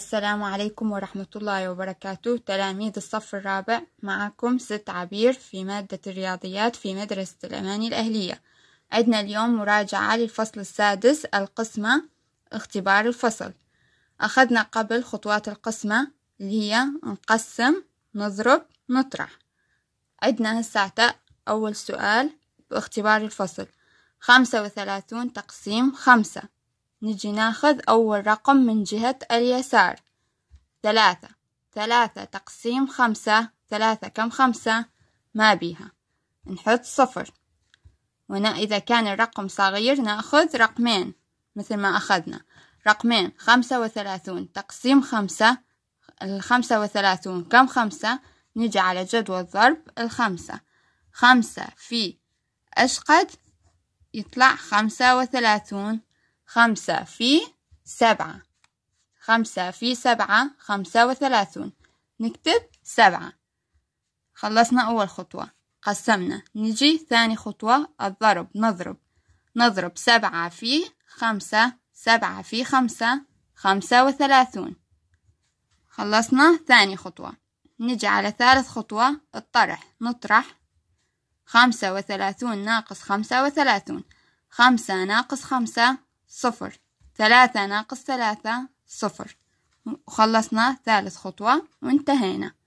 السلام عليكم ورحمة الله وبركاته تلاميذ الصف الرابع معكم ست عبير في مادة الرياضيات في مدرسة الأماني الأهلية عدنا اليوم مراجعة للفصل السادس القسمة اختبار الفصل أخذنا قبل خطوات القسمة اللي هي نقسم نضرب نطرح عدنا الساعة أول سؤال باختبار الفصل خمسة وثلاثون تقسيم خمسة نجي ناخذ أول رقم من جهة اليسار ثلاثة ثلاثة تقسيم خمسة ثلاثة كم خمسة ما بيها نحط صفر وهنا إذا كان الرقم صغير نأخذ رقمين مثل ما أخذنا رقمين خمسة وثلاثون تقسيم خمسة الخمسة وثلاثون كم خمسة نجي على جدول ضرب الخمسة خمسة في أشقد يطلع خمسة وثلاثون خمسة في سبعة خمسة في سبعة خمسة وثلاثون نكتب سبعة خلصنا أول خطوة قسمنا نجي ثاني خطوة الضرب نضرب نضرب سبعة في خمسة سبعة في خمسة خمسة وثلاثون خلصنا ثاني خطوة نجي على ثالث خطوة الطرح نطرح خمسة وثلاثون ناقص خمسة وثلاثون خمسة ناقص خمسة صفر ثلاثة ناقص ثلاثة صفر وخلصنا ثالث خطوة وانتهينا